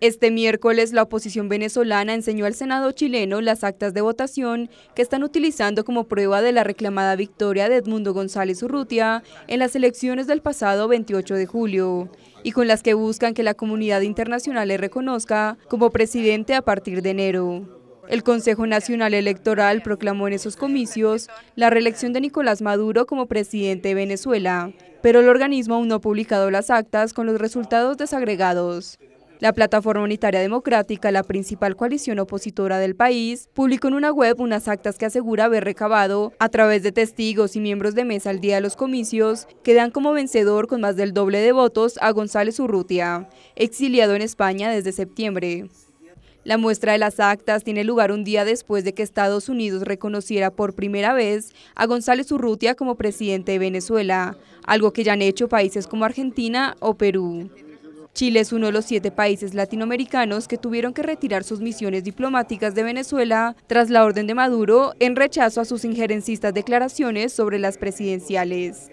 Este miércoles la oposición venezolana enseñó al Senado chileno las actas de votación que están utilizando como prueba de la reclamada victoria de Edmundo González Urrutia en las elecciones del pasado 28 de julio y con las que buscan que la comunidad internacional le reconozca como presidente a partir de enero. El Consejo Nacional Electoral proclamó en esos comicios la reelección de Nicolás Maduro como presidente de Venezuela, pero el organismo aún no ha publicado las actas con los resultados desagregados. La Plataforma Unitaria Democrática, la principal coalición opositora del país, publicó en una web unas actas que asegura haber recabado, a través de testigos y miembros de mesa al día de los comicios, que dan como vencedor con más del doble de votos a González Urrutia, exiliado en España desde septiembre. La muestra de las actas tiene lugar un día después de que Estados Unidos reconociera por primera vez a González Urrutia como presidente de Venezuela, algo que ya han hecho países como Argentina o Perú. Chile es uno de los siete países latinoamericanos que tuvieron que retirar sus misiones diplomáticas de Venezuela tras la orden de Maduro en rechazo a sus injerencistas declaraciones sobre las presidenciales.